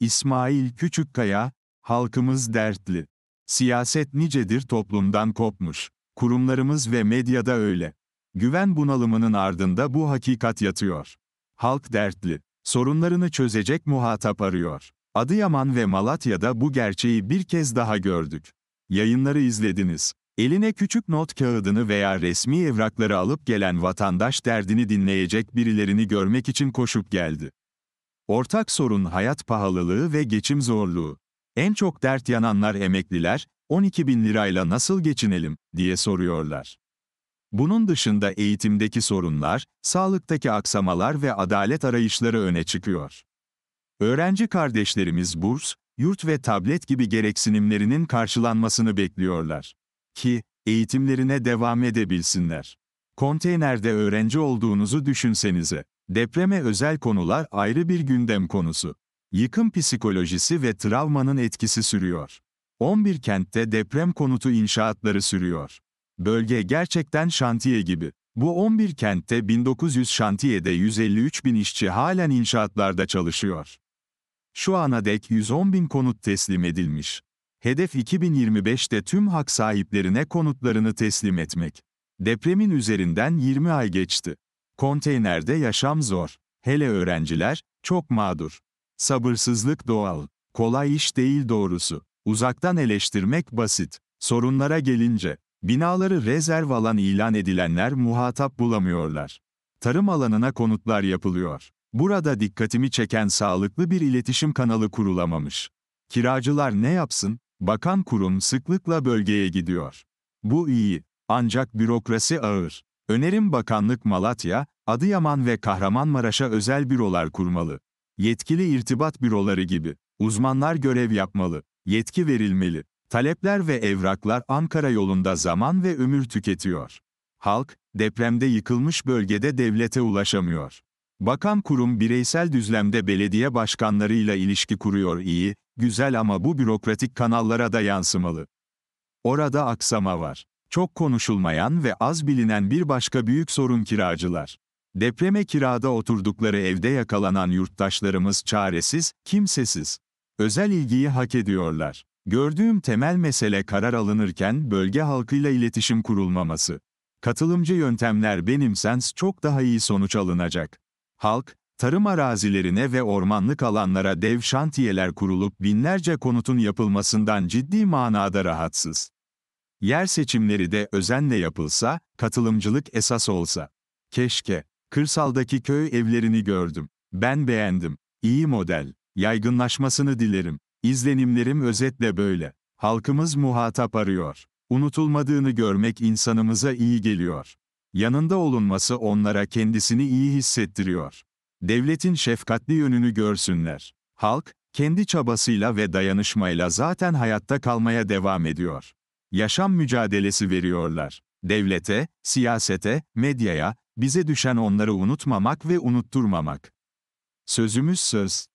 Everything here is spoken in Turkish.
İsmail Küçükkaya, halkımız dertli. Siyaset nicedir toplumdan kopmuş. Kurumlarımız ve medyada öyle. Güven bunalımının ardında bu hakikat yatıyor. Halk dertli. Sorunlarını çözecek muhatap arıyor. Adıyaman ve Malatya'da bu gerçeği bir kez daha gördük. Yayınları izlediniz. Eline küçük not kağıdını veya resmi evrakları alıp gelen vatandaş derdini dinleyecek birilerini görmek için koşup geldi. Ortak sorun hayat pahalılığı ve geçim zorluğu. En çok dert yananlar emekliler, 12 bin lirayla nasıl geçinelim, diye soruyorlar. Bunun dışında eğitimdeki sorunlar, sağlıktaki aksamalar ve adalet arayışları öne çıkıyor. Öğrenci kardeşlerimiz burs, yurt ve tablet gibi gereksinimlerinin karşılanmasını bekliyorlar. Ki, eğitimlerine devam edebilsinler. Konteynerde öğrenci olduğunuzu düşünsenize. Depreme özel konular ayrı bir gündem konusu. Yıkım psikolojisi ve travmanın etkisi sürüyor. 11 kentte deprem konutu inşaatları sürüyor. Bölge gerçekten şantiye gibi. Bu 11 kentte 1900 şantiyede 153 bin işçi halen inşaatlarda çalışıyor. Şu ana dek 110 bin konut teslim edilmiş. Hedef 2025'te tüm hak sahiplerine konutlarını teslim etmek. Depremin üzerinden 20 ay geçti. Konteynerde yaşam zor. Hele öğrenciler, çok mağdur. Sabırsızlık doğal. Kolay iş değil doğrusu. Uzaktan eleştirmek basit. Sorunlara gelince, binaları rezerv alan ilan edilenler muhatap bulamıyorlar. Tarım alanına konutlar yapılıyor. Burada dikkatimi çeken sağlıklı bir iletişim kanalı kurulamamış. Kiracılar ne yapsın? Bakan kurum sıklıkla bölgeye gidiyor. Bu iyi. Ancak bürokrasi ağır. Önerim Bakanlık Malatya, Adıyaman ve Kahramanmaraş'a özel bürolar kurmalı. Yetkili irtibat büroları gibi. Uzmanlar görev yapmalı. Yetki verilmeli. Talepler ve evraklar Ankara yolunda zaman ve ömür tüketiyor. Halk, depremde yıkılmış bölgede devlete ulaşamıyor. Bakan kurum bireysel düzlemde belediye başkanlarıyla ilişki kuruyor iyi, güzel ama bu bürokratik kanallara da yansımalı. Orada aksama var. Çok konuşulmayan ve az bilinen bir başka büyük sorun kiracılar. Depreme kirada oturdukları evde yakalanan yurttaşlarımız çaresiz, kimsesiz. Özel ilgiyi hak ediyorlar. Gördüğüm temel mesele karar alınırken bölge halkıyla iletişim kurulmaması. Katılımcı yöntemler benimsens çok daha iyi sonuç alınacak. Halk, tarım arazilerine ve ormanlık alanlara dev şantiyeler kurulup binlerce konutun yapılmasından ciddi manada rahatsız. Yer seçimleri de özenle yapılsa, katılımcılık esas olsa. Keşke. Kırsaldaki köy evlerini gördüm. Ben beğendim. İyi model. Yaygınlaşmasını dilerim. İzlenimlerim özetle böyle. Halkımız muhatap arıyor. Unutulmadığını görmek insanımıza iyi geliyor. Yanında olunması onlara kendisini iyi hissettiriyor. Devletin şefkatli yönünü görsünler. Halk, kendi çabasıyla ve dayanışmayla zaten hayatta kalmaya devam ediyor yaşam mücadelesi veriyorlar. Devlete, siyasete, medyaya, bize düşen onları unutmamak ve unutturmamak. Sözümüz söz.